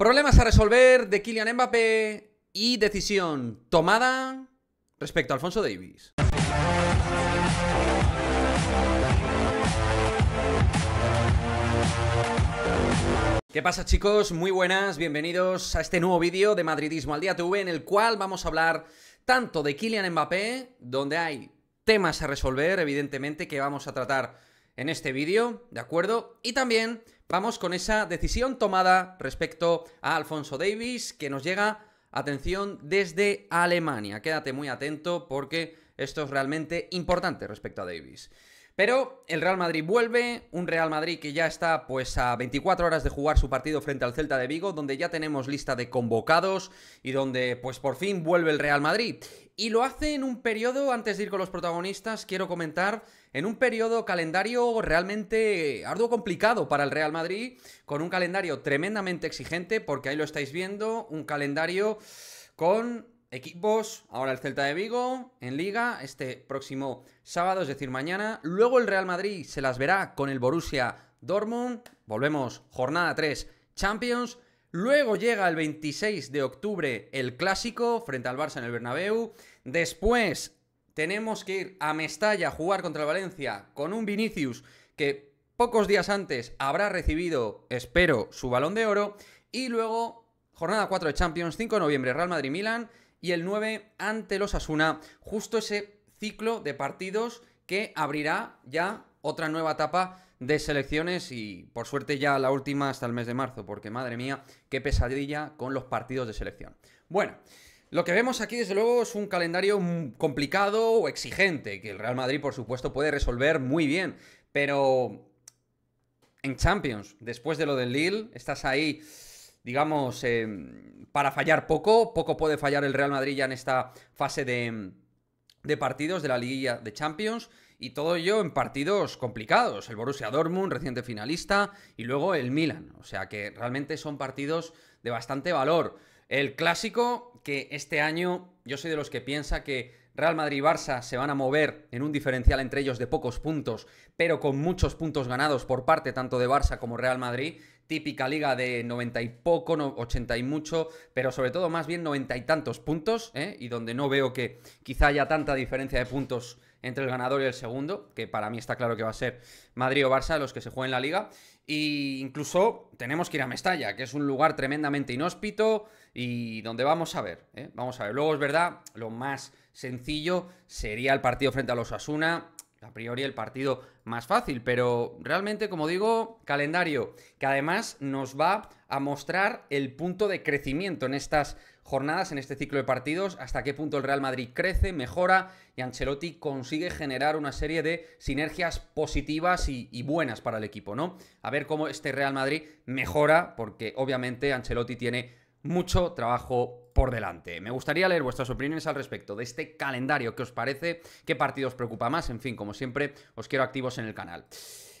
Problemas a resolver de Kylian Mbappé y decisión tomada respecto a Alfonso Davis. ¿Qué pasa chicos? Muy buenas, bienvenidos a este nuevo vídeo de Madridismo al Día TV en el cual vamos a hablar tanto de Kylian Mbappé, donde hay temas a resolver, evidentemente, que vamos a tratar en este vídeo, ¿de acuerdo? Y también vamos con esa decisión tomada respecto a Alfonso Davis que nos llega, atención, desde Alemania. Quédate muy atento porque esto es realmente importante respecto a Davis. Pero el Real Madrid vuelve, un Real Madrid que ya está pues a 24 horas de jugar su partido frente al Celta de Vigo, donde ya tenemos lista de convocados y donde pues por fin vuelve el Real Madrid. Y lo hace en un periodo, antes de ir con los protagonistas, quiero comentar, en un periodo calendario realmente arduo complicado para el Real Madrid, con un calendario tremendamente exigente, porque ahí lo estáis viendo, un calendario con Equipos, ahora el Celta de Vigo en liga este próximo sábado, es decir, mañana. Luego el Real Madrid se las verá con el Borussia Dortmund. Volvemos, jornada 3, Champions. Luego llega el 26 de octubre el clásico frente al Barça en el Bernabéu. Después tenemos que ir a Mestalla a jugar contra el Valencia con un Vinicius que pocos días antes habrá recibido, espero, su balón de oro. Y luego, jornada 4 de Champions, 5 de noviembre, Real Madrid-Milan y el 9 ante los Asuna, justo ese ciclo de partidos que abrirá ya otra nueva etapa de selecciones y por suerte ya la última hasta el mes de marzo, porque madre mía, qué pesadilla con los partidos de selección. Bueno, lo que vemos aquí desde luego es un calendario complicado o exigente, que el Real Madrid por supuesto puede resolver muy bien, pero en Champions, después de lo del Lille, estás ahí digamos, em, para fallar poco. Poco puede fallar el Real Madrid ya en esta fase de, em, partidos de la liguilla de Champions. Y todo ello en partidos complicados. El Borussia Dortmund, reciente finalista, y luego el Milan. O sea que realmente son partidos de bastante valor. El clásico que este año yo soy de los que piensa que Real Madrid y Barça se van a mover en un diferencial entre ellos de pocos puntos, pero con muchos puntos ganados por parte tanto de Barça como Real Madrid, típica liga de 90 y poco, 80 y mucho, pero sobre todo más bien 90 y tantos puntos, ¿eh? y donde no veo que quizá haya tanta diferencia de puntos entre el ganador y el segundo, que para mí está claro que va a ser Madrid o Barça los que se jueguen la liga. Y incluso tenemos que ir a Mestalla, que es un lugar tremendamente inhóspito y donde vamos a ver, ¿eh? vamos a ver. Luego es verdad, lo más sencillo sería el partido frente a los Asuna, a priori el partido más fácil, pero realmente, como digo, calendario que además nos va a mostrar el punto de crecimiento en estas jornadas, en este ciclo de partidos, hasta qué punto el Real Madrid crece, mejora y Ancelotti consigue generar una serie de sinergias positivas y, buenas para el equipo, ¿no? A ver cómo este Real Madrid mejora, porque obviamente Ancelotti tiene mucho trabajo por delante. Me gustaría leer vuestras opiniones al respecto de este calendario. ¿Qué os parece? ¿Qué partido os preocupa más? En fin, como siempre, os quiero activos en el canal.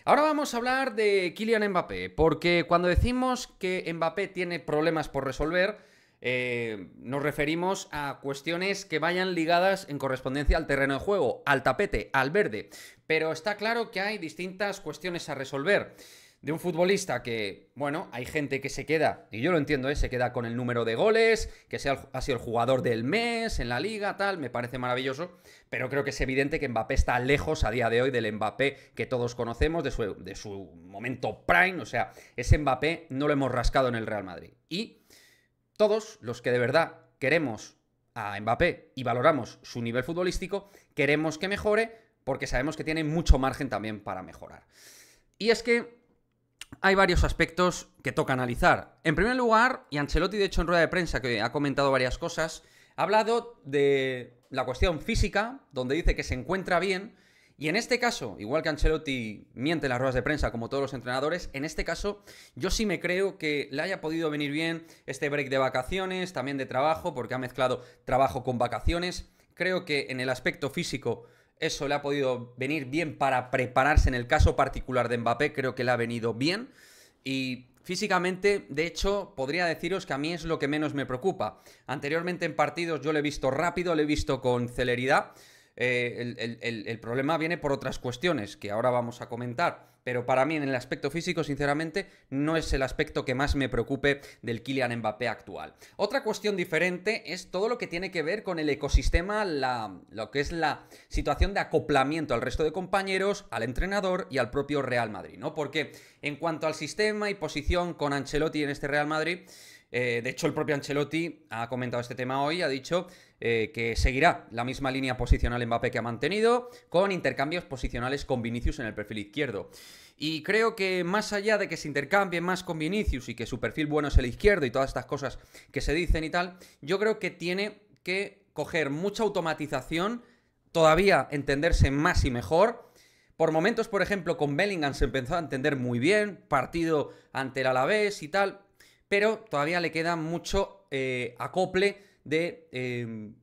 Ahora vamos a hablar de Kylian Mbappé, porque cuando decimos que Mbappé tiene problemas por resolver, eh, nos referimos a cuestiones que vayan ligadas en correspondencia al terreno de juego, al tapete, al verde. Pero está claro que hay distintas cuestiones a resolver de un futbolista que, bueno, hay gente que se queda, y yo lo entiendo, ¿eh? se queda con el número de goles, que sea, ha sido el jugador del mes en la liga, tal, me parece maravilloso, pero creo que es evidente que Mbappé está lejos a día de hoy del Mbappé que todos conocemos, de su, de su momento prime, o sea, ese Mbappé no lo hemos rascado en el Real Madrid. Y todos los que de verdad queremos a Mbappé y valoramos su nivel futbolístico, queremos que mejore porque sabemos que tiene mucho margen también para mejorar. Y es que hay varios aspectos que toca analizar. En primer lugar, y Ancelotti, de hecho, en rueda de prensa, que ha comentado varias cosas, ha hablado de la cuestión física, donde dice que se encuentra bien. Y en este caso, igual que Ancelotti miente en las ruedas de prensa como todos los entrenadores, en este caso yo sí me creo que le haya podido venir bien este break de vacaciones, también de trabajo, porque ha mezclado trabajo con vacaciones. Creo que en el aspecto físico eso le ha podido venir bien para prepararse. En el caso particular de Mbappé, creo que le ha venido bien. Y físicamente, de hecho, podría deciros que a mí es lo que menos me preocupa. Anteriormente en partidos yo le he visto rápido, le he visto con celeridad. Eh, el, problema viene por otras cuestiones que ahora vamos a comentar. Pero para mí, en el aspecto físico, sinceramente, no es el aspecto que más me preocupe del Kylian Mbappé actual. Otra cuestión diferente es todo lo que tiene que ver con el ecosistema, la, lo que es la situación de acoplamiento al resto de compañeros, al entrenador y al propio Real Madrid, ¿no? Porque en cuanto al sistema y posición con Ancelotti en este Real Madrid, eh, de hecho, el propio Ancelotti ha comentado este tema hoy, ha dicho eh, que seguirá la misma línea posicional Mbappé que ha mantenido, con intercambios posicionales con Vinicius en el perfil izquierdo. Y creo que más allá de que se intercambie más con Vinicius y que su perfil bueno es el izquierdo y todas estas cosas que se dicen y tal, yo creo que tiene que coger mucha automatización, todavía entenderse más y mejor. Por momentos, por ejemplo, con Bellingham se empezó a entender muy bien, partido ante el Alavés y tal pero todavía le queda mucho eh, acople de... Em,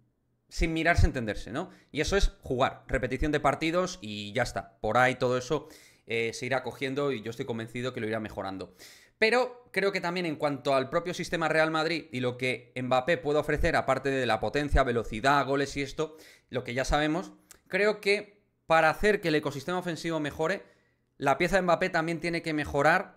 sin mirarse entenderse, ¿no? Y eso es jugar, repetición de partidos y ya está. Por ahí todo eso eh, se irá cogiendo y yo estoy convencido que lo irá mejorando. Pero creo que también en cuanto al propio sistema Real Madrid y lo que Mbappé puede ofrecer, aparte de la potencia, velocidad, goles y esto, lo que ya sabemos, creo que para hacer que el ecosistema ofensivo mejore, la pieza de Mbappé también tiene que mejorar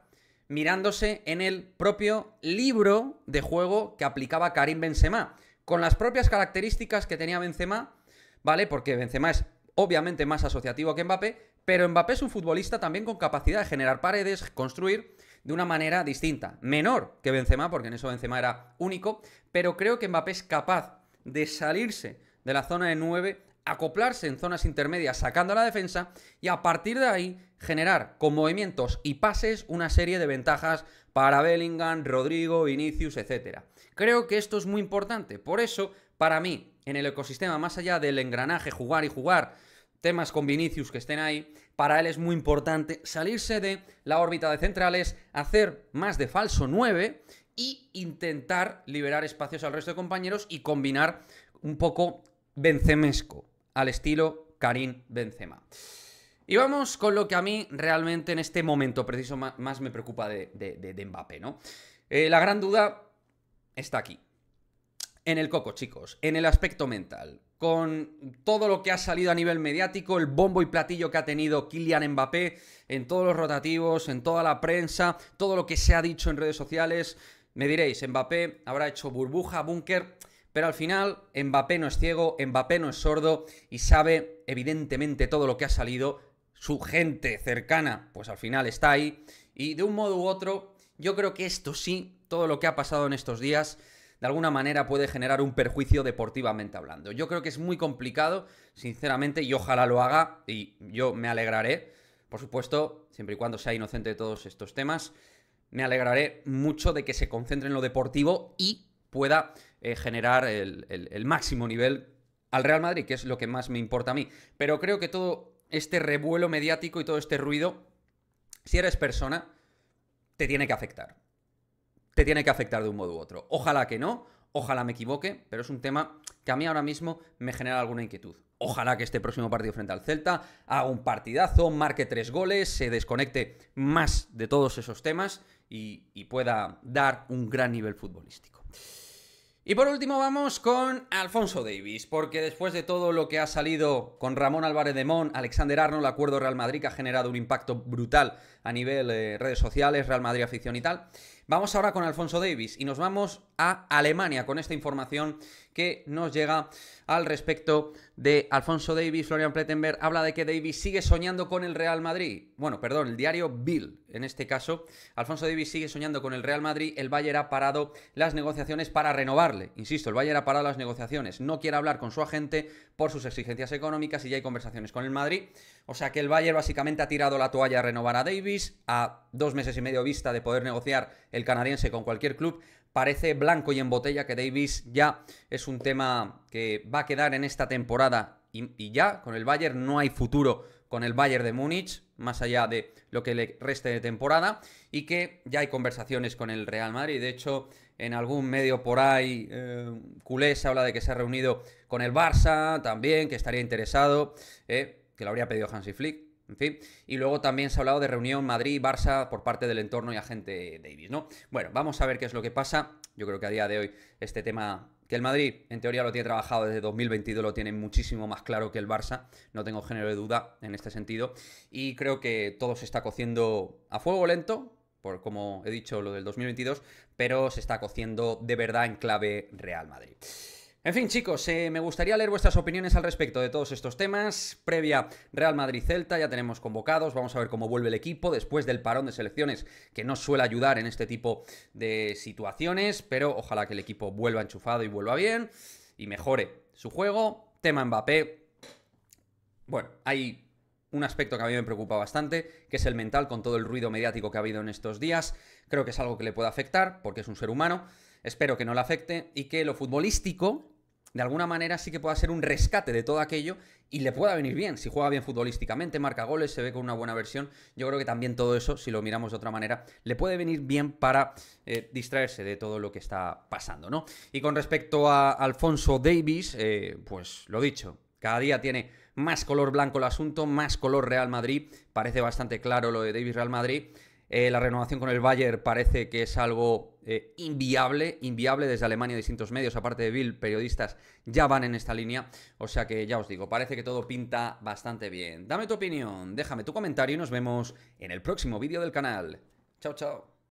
mirándose en el propio libro de juego que aplicaba Karim Benzema, con las propias características que tenía Benzema, ¿vale? Porque Benzema es obviamente más asociativo que Mbappé, pero Mbappé es un futbolista también con capacidad de generar paredes, construir de una manera distinta, menor que Benzema, porque en eso Benzema era único, pero creo que Mbappé es capaz de salirse de la zona de 9 acoplarse en zonas intermedias sacando la defensa y a partir de ahí generar con movimientos y pases una serie de ventajas para Bellingham, Rodrigo, Vinicius, etc. Creo que esto es muy importante, por eso para mí en el ecosistema, más allá del engranaje, jugar y jugar, temas con Vinicius que estén ahí, para él es muy importante salirse de la órbita de centrales, hacer más de falso 9 y intentar liberar espacios al resto de compañeros y combinar un poco Benzemesco al estilo Karim Benzema. Y vamos con lo que a mí realmente en este momento preciso más me preocupa de, Mbappé, ¿no? Eh, la gran duda está aquí. En el coco, chicos, en el aspecto mental, con todo lo que ha salido a nivel mediático, el bombo y platillo que ha tenido Kylian Mbappé en todos los rotativos, en toda la prensa, todo lo que se ha dicho en redes sociales, me diréis, Mbappé habrá hecho burbuja, búnker. Pero al final, Mbappé no es ciego, Mbappé no es sordo y sabe evidentemente todo lo que ha salido. Su gente cercana, pues al final está ahí. Y de un modo u otro, yo creo que esto sí, todo lo que ha pasado en estos días, de alguna manera puede generar un perjuicio deportivamente hablando. Yo creo que es muy complicado, sinceramente, y ojalá lo haga, y yo me alegraré, por supuesto, siempre y cuando sea inocente de todos estos temas, me alegraré mucho de que se concentre en lo deportivo y pueda eh, generar el, máximo nivel al Real Madrid, que es lo que más me importa a mí. Pero creo que todo este revuelo mediático y todo este ruido, si eres persona, te tiene que afectar. Te tiene que afectar de un modo u otro. Ojalá que no, ojalá me equivoque, pero es un tema que a mí ahora mismo me genera alguna inquietud. Ojalá que este próximo partido frente al Celta haga un partidazo, marque tres goles, se desconecte más de todos esos temas y pueda dar un gran nivel futbolístico. Y por último vamos con Alfonso Davis, porque después de todo lo que ha salido con Ramón Álvarez de Mon, Alexander el acuerdo Real Madrid que ha generado un impacto brutal a nivel de eh, redes sociales, Real Madrid afición y tal, vamos ahora con Alfonso Davis y nos vamos a Alemania con esta información que nos llega al respecto de Alfonso Davis. Florian Plettenberg habla de que Davis sigue soñando con el Real Madrid. Bueno, perdón, el diario Bill en este caso. Alfonso Davis sigue soñando con el Real Madrid. El Bayern ha parado las negociaciones para renovarle. Insisto, el Bayern ha parado las negociaciones. No quiere hablar con su agente por sus exigencias económicas y ya hay conversaciones con el Madrid. O sea que el Bayern básicamente ha tirado la toalla a renovar a Davis a dos meses y medio vista de poder negociar el canadiense con cualquier club parece blanco y en botella que Davis ya es un tema que va a quedar en esta temporada y, ya con el Bayern no hay futuro con el Bayern de Múnich, más allá de lo que le reste de temporada, y que ya hay conversaciones con el Real Madrid. De hecho, en algún medio por ahí, eh, Culés habla de que se ha reunido con el Barça también, que estaría interesado, eh, que lo habría pedido Hansi Flick, en fin, y luego también se ha hablado de reunión Madrid-Barça por parte del entorno y agente Davis, ¿no? Bueno, vamos a ver qué es lo que pasa. Yo creo que a día de hoy este tema que el Madrid en teoría lo tiene trabajado desde 2022, lo tiene muchísimo más claro que el Barça, no tengo género de duda en este sentido, y creo que todo se está cociendo a fuego lento, por como he dicho lo del 2022, pero se está cociendo de verdad en clave Real Madrid. En fin, chicos, eh, me gustaría leer vuestras opiniones al respecto de todos estos temas. Previa Real Madrid-Celta, ya tenemos convocados, vamos a ver cómo vuelve el equipo después del parón de selecciones, que no suele ayudar en este tipo de situaciones, pero ojalá que el equipo vuelva enchufado y vuelva bien y mejore su juego. Tema Mbappé. Bueno, hay un aspecto que a mí me preocupa bastante, que es el mental, con todo el ruido mediático que ha habido en estos días. Creo que es algo que le puede afectar, porque es un ser humano. Espero que no le afecte y que lo futbolístico de alguna manera sí que pueda ser un rescate de todo aquello y le pueda venir bien. Si juega bien futbolísticamente, marca goles, se ve con una buena versión, yo creo que también todo eso, si lo miramos de otra manera, le puede venir bien para eh, distraerse de todo lo que está pasando, ¿no? Y con respecto a Alfonso Davis, eh, pues lo dicho, cada día tiene más color blanco el asunto, más color Real Madrid, parece bastante claro lo de Davis Real Madrid. Eh, la renovación con el Bayer parece que es algo eh, inviable, inviable desde Alemania, distintos medios, aparte de Bill, periodistas ya van en esta línea. O sea que ya os digo, parece que todo pinta bastante bien. Dame tu opinión, déjame tu comentario y nos vemos en el próximo vídeo del canal. Chao, chao.